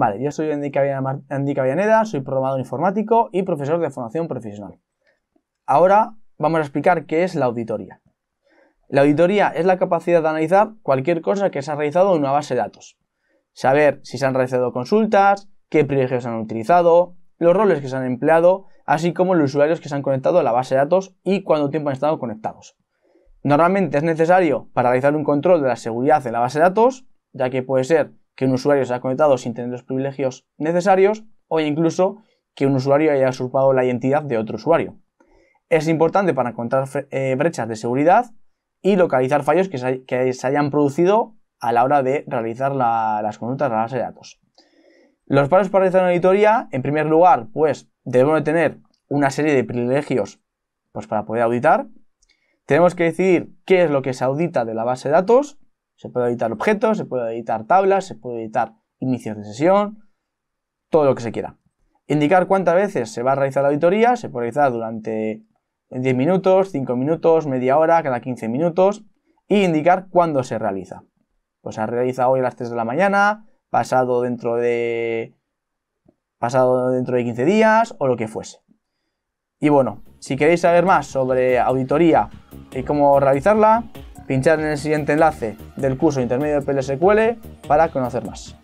Vale, yo soy Andy Vianeda, soy programador informático y profesor de formación profesional. Ahora vamos a explicar qué es la auditoría. La auditoría es la capacidad de analizar cualquier cosa que se ha realizado en una base de datos. Saber si se han realizado consultas, qué privilegios se han utilizado, los roles que se han empleado, así como los usuarios que se han conectado a la base de datos y cuánto tiempo han estado conectados. Normalmente es necesario para realizar un control de la seguridad de la base de datos, ya que puede ser que un usuario se ha conectado sin tener los privilegios necesarios o incluso que un usuario haya usurpado la identidad de otro usuario. Es importante para encontrar eh, brechas de seguridad y localizar fallos que se, hayan producido a la hora de realizar las consultas de la base de datos. Los pasos para realizar una auditoría, en primer lugar, pues debemos tener una serie de privilegios pues, para poder auditar. Tenemos que decidir qué es lo que se audita de la base de datos se puede editar objetos, se puede editar tablas, se puede editar inicios de sesión, todo lo que se quiera. Indicar cuántas veces se va a realizar la auditoría, se puede realizar durante 10 minutos, 5 minutos, media hora, cada 15 minutos, y indicar cuándo se realiza. Pues se realiza hoy a las 3 de la mañana, pasado dentro de pasado dentro de 15 días o lo que fuese. Y bueno, si queréis saber más sobre auditoría y cómo realizarla, pinchad en el siguiente enlace del curso intermedio de PLSQL para conocer más.